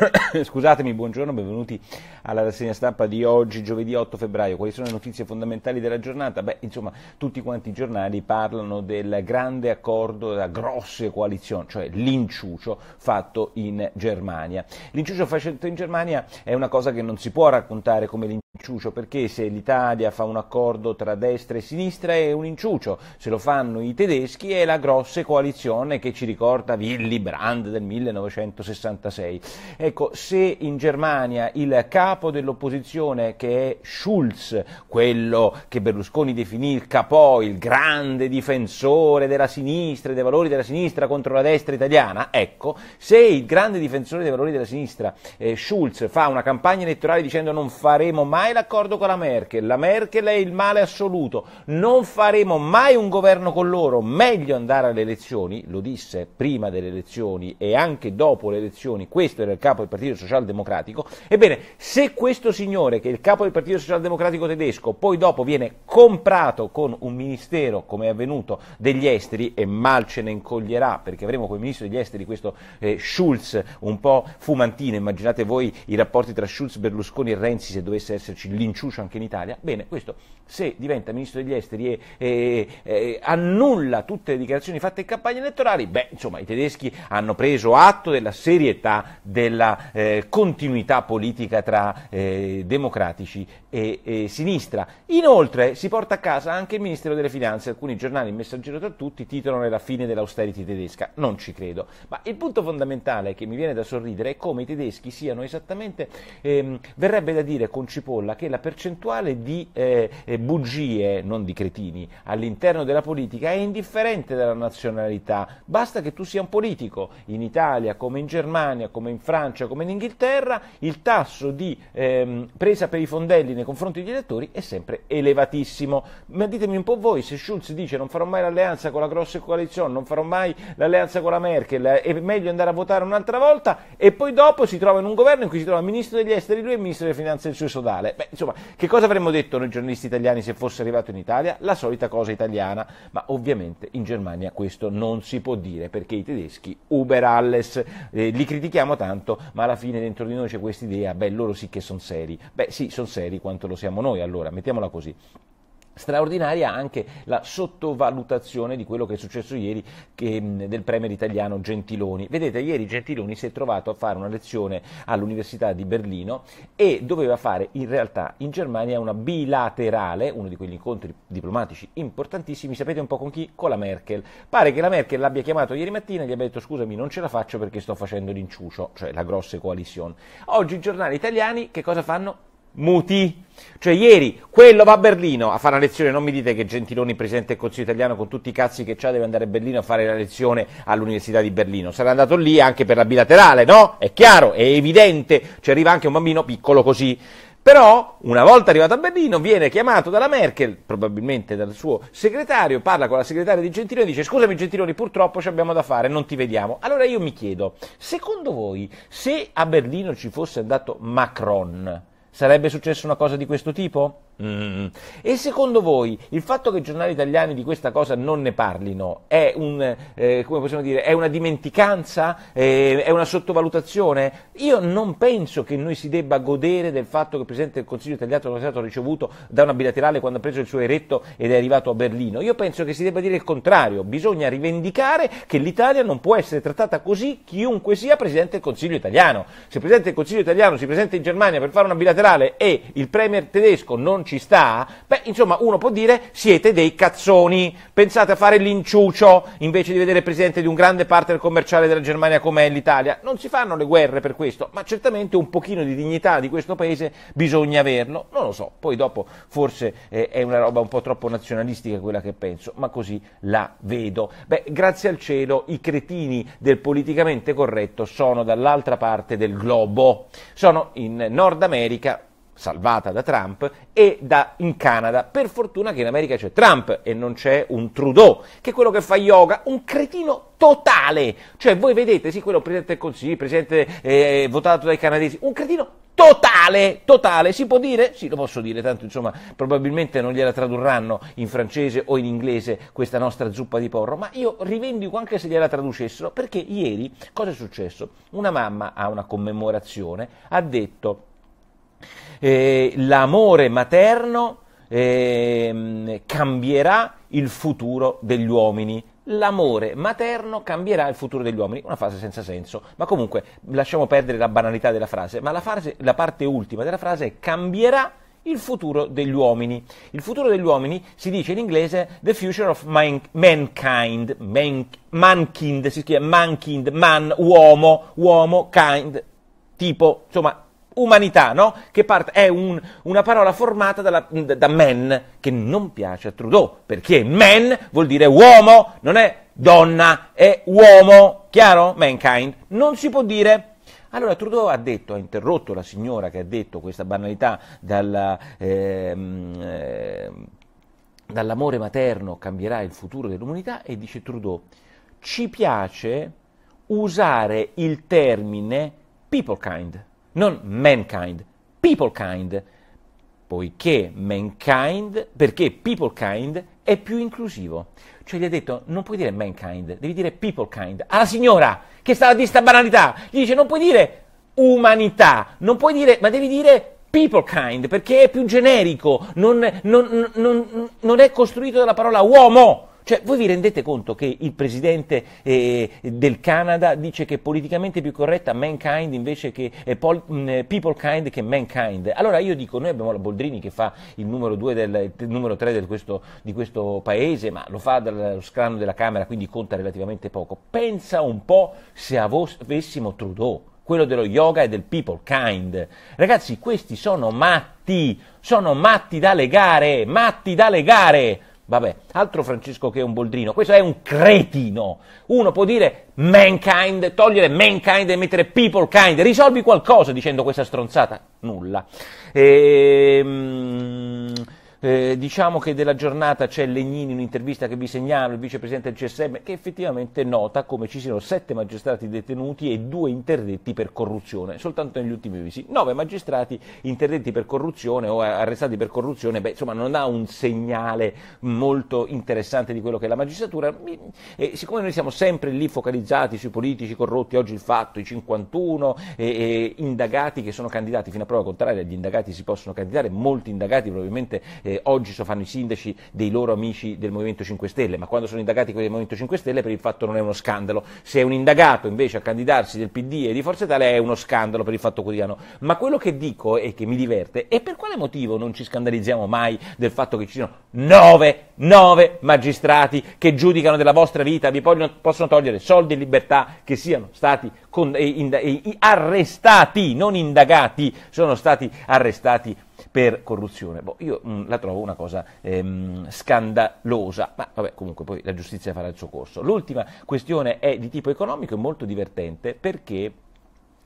Scusatemi, buongiorno, benvenuti alla rassegna stampa di oggi, giovedì 8 febbraio. Quali sono le notizie fondamentali della giornata? Beh, insomma, tutti quanti i giornali parlano del grande accordo, della grosse coalizione, cioè l'inciucio fatto in Germania. L'inciucio fatto in Germania è una cosa che non si può raccontare come l'inciucio inciucio perché se l'Italia fa un accordo tra destra e sinistra è un inciucio, se lo fanno i tedeschi è la grossa coalizione che ci ricorda Willy Brandt del 1966. Ecco, se in Germania il capo dell'opposizione che è Schulz, quello che Berlusconi definì il capo, il grande difensore della sinistra e dei valori della sinistra contro la destra italiana, ecco, se il grande difensore dei valori della sinistra eh, Schulz fa una campagna elettorale dicendo non faremo mai mai l'accordo con la Merkel, la Merkel è il male assoluto, non faremo mai un governo con loro, meglio andare alle elezioni, lo disse prima delle elezioni e anche dopo le elezioni, questo era il capo del Partito Socialdemocratico, ebbene se questo signore che è il capo del Partito Socialdemocratico tedesco poi dopo viene comprato con un ministero come è avvenuto degli esteri e mal ce ne incoglierà perché avremo come ministro degli esteri questo eh, Schulz un po' fumantino, immaginate voi i rapporti tra Schulz, Berlusconi e Renzi se dovesse essere esserci l'inciuscio anche in Italia, bene, questo se diventa ministro degli esteri e, e, e annulla tutte le dichiarazioni fatte in campagna elettorale, beh, insomma, i tedeschi hanno preso atto della serietà della eh, continuità politica tra eh, democratici e, e, sinistra. Inoltre si porta a casa anche il Ministero delle Finanze, alcuni giornali, il messaggero tra tutti, titolano la fine dell'austerity tedesca, non ci credo. Ma il punto fondamentale che mi viene da sorridere è come i tedeschi siano esattamente, ehm, verrebbe da dire con Cipolla, Colla che la percentuale di eh, eh, bugie, non di cretini, all'interno della politica è indifferente dalla nazionalità, basta che tu sia un politico. In Italia, come in Germania, come in Francia, come in Inghilterra, il tasso di ehm, presa per i fondelli nei confronti degli elettori è sempre elevatissimo. Ma ditemi un po' voi se Schulz dice non farò mai l'alleanza con la grossa coalizione, non farò mai l'alleanza con la Merkel, eh, è meglio andare a votare un'altra volta e poi dopo si trova in un governo in cui si trova il ministro degli esteri lui e il ministro delle finanze il suo sodale. Vabbè, beh, insomma, che cosa avremmo detto noi giornalisti italiani se fosse arrivato in Italia? La solita cosa italiana, ma ovviamente in Germania questo non si può dire perché i tedeschi Uber alles, eh, li critichiamo tanto, ma alla fine dentro di noi c'è questa idea, beh, loro sì che sono seri. Beh, sì, sono seri quanto lo siamo noi, allora, mettiamola così straordinaria anche la sottovalutazione di quello che è successo ieri che, del premier italiano Gentiloni. Vedete, ieri Gentiloni si è trovato a fare una lezione all'Università di Berlino e doveva fare in realtà in Germania una bilaterale, uno di quegli incontri diplomatici importantissimi, sapete un po' con chi? Con la Merkel. Pare che la Merkel l'abbia chiamato ieri mattina e gli abbia detto scusami non ce la faccio perché sto facendo l'inciucio, cioè la grosse coalizione. Oggi i giornali italiani che cosa fanno? muti. Cioè ieri quello va a Berlino a fare una lezione, non mi dite che Gentiloni, Presidente del Consiglio italiano, con tutti i cazzi che c'ha, deve andare a Berlino a fare la lezione all'Università di Berlino. Sarà andato lì anche per la bilaterale, no? È chiaro, è evidente, ci cioè, arriva anche un bambino piccolo così. Però, una volta arrivato a Berlino, viene chiamato dalla Merkel, probabilmente dal suo segretario, parla con la segretaria di Gentiloni e dice scusami Gentiloni, purtroppo ci abbiamo da fare, non ti vediamo. Allora io mi chiedo, secondo voi, se a Berlino ci fosse andato Macron, Sarebbe successa una cosa di questo tipo? Mm. E secondo voi il fatto che i giornali italiani di questa cosa non ne parlino è, un, eh, dire, è una dimenticanza? Eh, è una sottovalutazione? Io non penso che noi si debba godere del fatto che il Presidente del Consiglio italiano sia stato ricevuto da una bilaterale quando ha preso il suo eretto ed è arrivato a Berlino. Io penso che si debba dire il contrario. Bisogna rivendicare che l'Italia non può essere trattata così chiunque sia Presidente del Consiglio italiano. Se il Presidente del Consiglio italiano si presenta in Germania per fare una bilaterale centrale e il premier tedesco non ci sta, beh, insomma, uno può dire siete dei cazzoni, pensate a fare l'inciuccio invece di vedere il presidente di un grande partner commerciale della Germania come è l'Italia. Non si fanno le guerre per questo, ma certamente un pochino di dignità di questo paese bisogna averlo, non lo so, poi dopo forse eh, è una roba un po' troppo nazionalistica quella che penso, ma così la vedo. Beh, grazie al cielo i cretini del politicamente corretto sono dall'altra parte del globo, sono in Nord America salvata da Trump, e da, in Canada. Per fortuna che in America c'è Trump e non c'è un Trudeau, che è quello che fa yoga, un cretino totale. Cioè voi vedete, sì, quello Presidente del Consiglio, Presidente eh, votato dai canadesi, un cretino totale, totale, si può dire? Sì, lo posso dire, tanto insomma probabilmente non gliela tradurranno in francese o in inglese questa nostra zuppa di porro, ma io rivendico anche se gliela traducessero, perché ieri cosa è successo? Una mamma a una commemorazione ha detto eh, l'amore materno eh, cambierà il futuro degli uomini. L'amore materno cambierà il futuro degli uomini. Una frase senza senso, ma comunque lasciamo perdere la banalità della frase. Ma la, frase, la parte ultima della frase è cambierà il futuro degli uomini. Il futuro degli uomini si dice in inglese the future of man- mankind, man- mankind, si chiama mankind, man, uomo, uomo, kind, tipo, insomma, umanità, no? Che part- è un, una parola formata dalla, da men, che non piace a Trudeau, perché men vuol dire uomo, non è donna, è uomo, chiaro? Mankind. Non si può dire... Allora Trudeau ha detto, ha interrotto la signora che ha detto questa banalità dalla, eh, eh, dall'amore materno cambierà il futuro dell'umanità e dice Trudeau, ci piace usare il termine people kind non mankind, people kind, poiché mankind, perché people kind è più inclusivo. Cioè gli ha detto non puoi dire mankind, devi dire people kind. Alla signora che stava di sta banalità, gli dice non puoi dire umanità, non puoi dire, ma devi dire people kind perché è più generico, non, non, non, non è costruito dalla parola uomo. Cioè, voi vi rendete conto che il presidente eh, del Canada dice che è politicamente più corretta mankind invece che eh, pol, mh, people kind che mankind? Allora io dico, noi abbiamo la Boldrini che fa il numero 2 del il numero 3 di questo paese, ma lo fa dallo scranno della Camera, quindi conta relativamente poco. Pensa un po' se avessimo Trudeau quello dello yoga e del people kind. Ragazzi, questi sono matti, sono matti da legare, matti da legare. Vabbè, altro Francesco che è un boldrino, questo è un cretino. Uno può dire mankind, togliere mankind e mettere people kind, risolvi qualcosa dicendo questa stronzata? Nulla. Ehm... Eh, diciamo che della giornata c'è Legnini, un'intervista che vi segnalo, il vicepresidente del CSM, che effettivamente nota come ci siano sette magistrati detenuti e due interdetti per corruzione, soltanto negli ultimi mesi. Nove magistrati interdetti per corruzione o arrestati per corruzione, beh, insomma, non ha un segnale molto interessante di quello che è la magistratura. E eh, siccome noi siamo sempre lì focalizzati sui politici corrotti, oggi il fatto, i 51 e, e indagati che sono candidati, fino a prova contraria, gli indagati si possono candidare, molti indagati probabilmente eh, eh, oggi so fanno i sindaci dei loro amici del Movimento 5 Stelle, ma quando sono indagati quelli del Movimento 5 Stelle per il fatto non è uno scandalo. Se è un indagato invece a candidarsi del PD e di Forza Italia è uno scandalo per il fatto quotidiano. Ma quello che dico e che mi diverte è per quale motivo non ci scandalizziamo mai del fatto che ci siano nove, nove magistrati che giudicano della vostra vita, vi vogliono, possono togliere soldi e libertà, che siano stati con, eh, in, eh, arrestati, non indagati, sono stati arrestati per corruzione. Boh, io mh, mm, la trovo una cosa ehm, scandalosa, ma vabbè, comunque poi la giustizia farà il suo corso. L'ultima questione è di tipo economico e molto divertente perché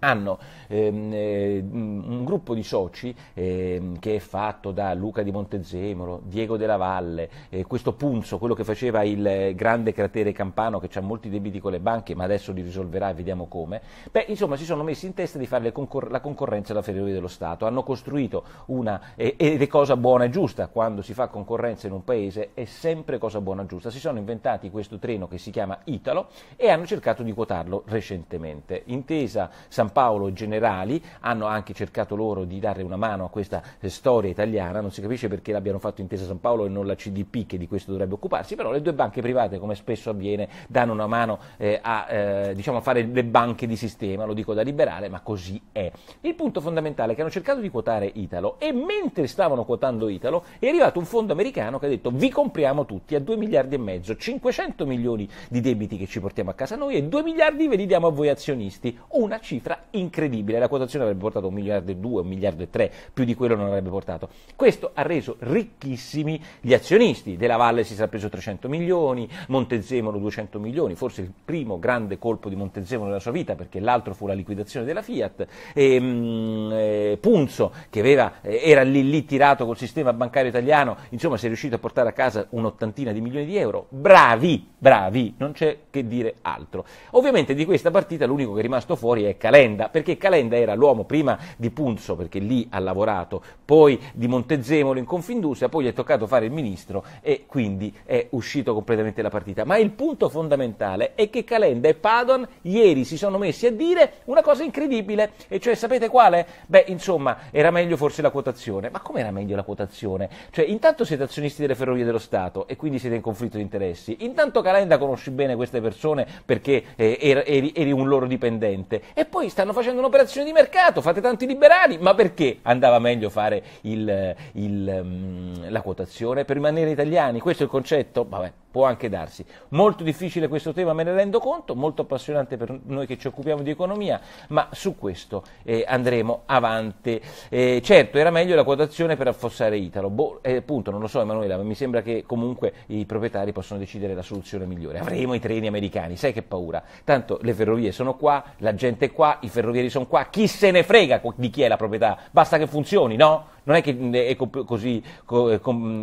hanno ehm, eh, un gruppo di soci ehm, che è fatto da Luca di Montezemolo, Diego della Valle, eh, questo Punzo, quello che faceva il grande cratere Campano che ha molti debiti con le banche ma adesso li risolverà e vediamo come, beh insomma si sono messi in testa di fare concor- la concorrenza alla Ferrovie dello Stato, hanno costruito una, eh, ed è cosa buona e giusta, quando si fa concorrenza in un paese è sempre cosa buona e giusta, si sono inventati questo treno che si chiama Italo e hanno cercato di quotarlo recentemente, intesa San Paolo Generali, hanno anche cercato loro di dare una mano a questa eh, storia italiana, non si capisce perché l'abbiano fatto Intesa San Paolo e non la CDP che di questo dovrebbe occuparsi, però le due banche private, come spesso avviene, danno una mano eh, a eh, diciamo fare le banche di sistema, lo dico da liberale, ma così è. Il punto fondamentale è che hanno cercato di quotare Italo e mentre stavano quotando Italo è arrivato un fondo americano che ha detto vi compriamo tutti a 2 miliardi e mezzo, 500 milioni di debiti che ci portiamo a casa noi e 2 miliardi ve li diamo a voi azionisti, una cifra incredibile, la quotazione avrebbe portato un miliardo e due, un miliardo e tre, più di quello non avrebbe portato. Questo ha reso ricchissimi gli azionisti, della Valle si sarà preso 300 milioni, Montezemolo 200 milioni, forse il primo grande colpo di Montezemolo nella sua vita perché l'altro fu la liquidazione della Fiat, e, ehm, mh, eh, Punzo che aveva, eh, era lì lì tirato col sistema bancario italiano, insomma si è riuscito a portare a casa un'ottantina di milioni di euro, bravi, bravi, non c'è che dire altro. Ovviamente di questa partita l'unico che è rimasto fuori è Calenda Calenda, perché Calenda era l'uomo prima di Punzo, perché lì ha lavorato, poi di Montezemolo in Confindustria, poi gli è toccato fare il ministro e quindi è uscito completamente la partita. Ma il punto fondamentale è che Calenda e Padon ieri si sono messi a dire una cosa incredibile, e cioè sapete quale? Beh, insomma, era meglio forse la quotazione. Ma com'era meglio la quotazione? Cioè, intanto siete azionisti delle ferrovie dello Stato e quindi siete in conflitto di interessi. Intanto Calenda conosci bene queste persone perché eh, eri, eri un loro dipendente. E poi sta stanno facendo un'operazione di mercato, fate tanti liberali, ma perché andava meglio fare il, il, mm, la quotazione per rimanere italiani? Questo è il concetto? Vabbè può anche darsi. Molto difficile questo tema, me ne rendo conto, molto appassionante per noi che ci occupiamo di economia, ma su questo eh, andremo avanti. Eh, certo, era meglio la quotazione per affossare Italo, boh, eh, appunto, non lo so Emanuela, ma mi sembra che comunque i proprietari possono decidere la soluzione migliore. Avremo i treni americani, sai che paura, tanto le ferrovie sono qua, la gente è qua, i ferrovieri sono qua, chi se ne frega di chi è la proprietà, basta che funzioni, no? non è che è così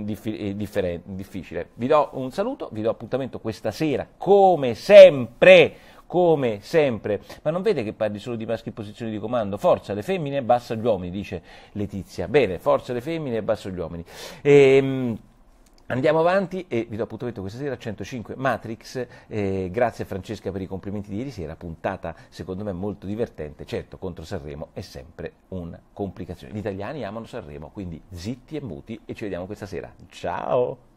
difficile. Vi do un saluto, vi do appuntamento questa sera, come sempre come sempre. Ma non vede che parli solo di maschi in posizione di comando? Forza le femmine e bassa gli uomini, dice Letizia. Bene, forza le femmine e bassa gli uomini. Ehm... Andiamo avanti e vi do appuntamento questa sera 105 Matrix, eh, grazie a Francesca per i complimenti di ieri sera, puntata secondo me molto divertente, certo contro Sanremo è sempre una complicazione, gli italiani amano Sanremo, quindi zitti e muti e ci vediamo questa sera, ciao!